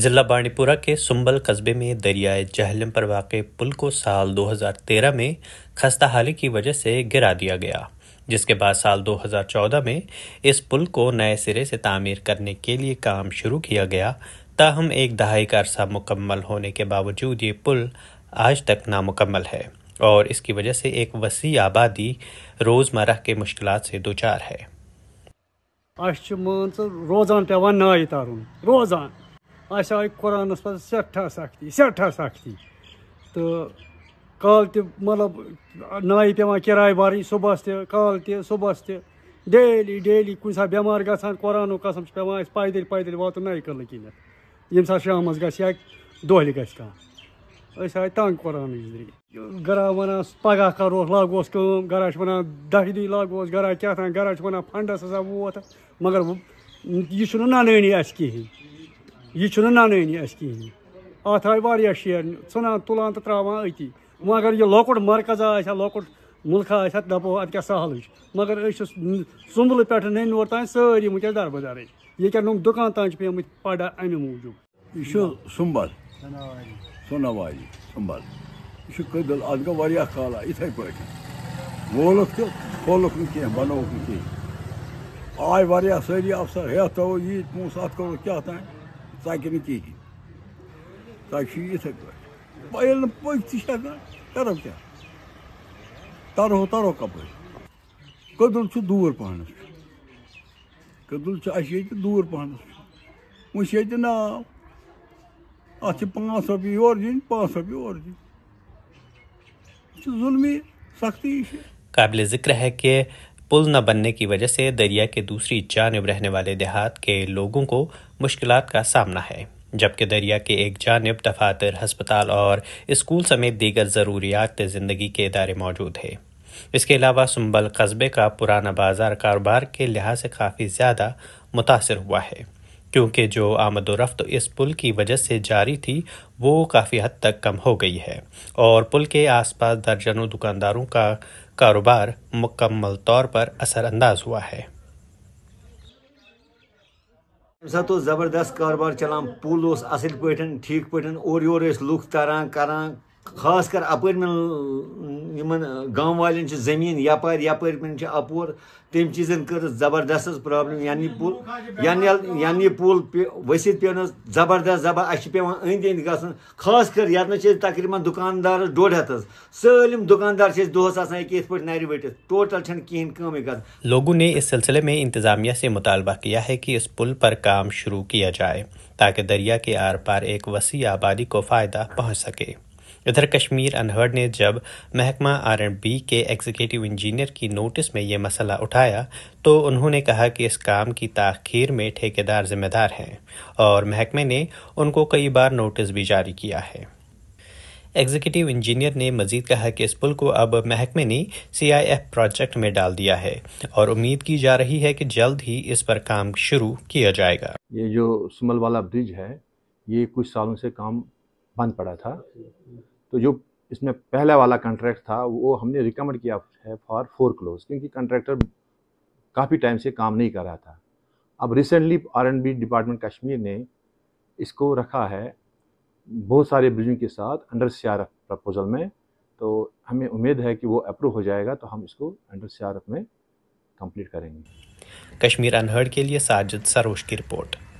जिला बाणीपुरा के सुंबल कस्बे में दरियाए जहलम पर वाक़ पुल को साल 2013 में खस्ता हाली की वजह से गिरा दिया गया जिसके बाद साल 2014 में इस पुल को नए सिरे से तामीर करने के लिए काम शुरू किया गया ताहम एक दहाई का अरसा मुकम्मल होने के बावजूद ये पुल आज तक नामुकम्मल है और इसकी वजह से एक वसी आबादी रोज़मर्रा के मुश्किल से दो चार है रोजान पे वन रोजान اَسہِ آے قۄرانَس منٛز سٮ۪ٹھاہ سختی سٮ۪ٹھاہ سختی تہٕ کال تہِ مطلب نایہِ پٮ۪وان کِراے بَرٕنۍ صُبحَس تہِ کال تہِ صُبحَس تہِ ڈیلی ڈیلی کُنہِ ساتہٕ بٮ۪مار گژھان قۄرانُک قسم چھِ پٮ۪وان اَسہِ پایدٔلۍ پایدٔلۍ واتُن نَیہِ کٔدلہٕ کِنٮ۪تھ ییٚمہِ ساتہٕ شامَس گژھِ یا دۄہلہِ گژھِ کانٛہہ أسۍ آے تنٛگ قۄرانٕچ ذٔریعہِ گَرا وَنان پَگاہ کَروس لاگوس کٲم گَرا چھِ وَنان دَہہِ دُہۍ لاگوس گَرا کیٛاہ تام گَرا چھِ وَنان فَنٛڈَس ہَسا ووت مگر یہِ چھُنہٕ نَنٲنی اَسہِ کِہیٖنۍ यह नननी अस कहें अत आय वारिया शेयर तुलान तो त्रावान अति वो अगर यह लोकट मरकजा लोकट मुल्क दपो अत क्या सहल मगर सुम्बल पे नोर तान सारी वह दरबदार ये क्या नम दुकान तान पेम पड़ा अमे मूजूब यह सुम्बल सोनावारी सुम्बल सारी अफसर हे तो यह पोस अत कौर क्या तान سۄ ہیٚکہِ نہٕ کِہیٖنۍ سۄ چھِ یِتھَے پٲٹھۍ ییٚلہِ نہٕ پٔکۍ تہِ چھِ ہٮ۪کان کَرو کیٛاہ تَرہو تَرو کَپٲرۍ کٔدٕل چھُ دوٗر پَہنَس کٔدٕل چھُ اَسہِ ییٚتہِ دوٗر پَہنَس وۄنۍ چھِ ییٚتہِ ناو اَتھ چھِ پانٛژھ رۄپیہِ یورٕ دِنۍ پانٛژھ رۄپیہِ اورٕ دِنۍ یہِ چھِ ظُلمی सख्تی چھِ काबिल ذکر है कि पुल न बनने की वजह से दरिया के दूसरी जानब रहने वाले देहात के लोगों को मुश्किल का सामना है जबकि दरिया के एक जानब दफातर हस्पताल और स्कूल समेत दीगर ज़रूरियात ज़िंदगी के इदारे मौजूद है इसके अलावा सुंबल कस्बे का पुराना बाज़ार कारोबार के लिहाज से काफ़ी ज़्यादा मुतासर हुआ है क्योंकि जो आमदोरफ्त इस पुल की वजह से जारी थी वो काफ़ी हद तक कम हो गई है और पुल के आसपास दर्जनों दुकानदारों का कारोबार मुकम्मल तौर पर असरअंदाज हुआ है सात जबरदस्त कारबार चलान पुल उस असल पे ठीक पे और योर लुख तरान करान खास कर अपरमें गाँव वाले जमीन यपार यपार अपूर तम चीजन कर जबरदस्त प्रॉब्लम यानी पुल यानी पुल वसित पे जबरदस्त जबर अस पे अंद ग खास कर ये तकरीबन दुकानदार डोड हथ सलम दुकानदार दोहस ये पे नर वटित टोटल कहें कम लोगों ने इस सिलसिले में इंतजामिया से मुतालबा किया है कि इस पुल पर काम शुरू किया जाए ताकि दरिया के आर पार एक वसी आबादी को फ़ायदा पहुँच सके इधर कश्मीर अनहर्ड ने जब महकमा आर एंड बी के एग्जीक्यूटिव इंजीनियर की नोटिस में ये मसला उठाया तो उन्होंने कहा कि इस काम की ताखीर में ठेकेदार जिम्मेदार हैं और महकमे ने उनको कई बार नोटिस भी जारी किया है एग्जीक्यूटिव इंजीनियर ने मजीद कहा कि इस पुल को अब महकमे ने सीआईएफ प्रोजेक्ट में डाल दिया है और उम्मीद की जा रही है कि जल्द ही इस पर काम शुरू किया जाएगा ये जो सुमल वाला ब्रिज है ये कुछ सालों से काम बंद पड़ा था तो जो इसमें पहला वाला कॉन्ट्रैक्ट था वो हमने रिकमेंड किया है फॉर फोर क्लोज क्योंकि कॉन्ट्रैक्टर काफ़ी टाइम से काम नहीं कर रहा था अब recently R and B department Kashmir ने इसको रखा है बहुत सारे ब्रिजों के साथ अंडर सी प्रपोजल में तो हमें उम्मीद है कि वो अप्रूव हो जाएगा तो हम इसको अंडर सी में कंप्लीट करेंगे कश्मीर अनहर्ड के लिए साजिद सरोश की रिपोर्ट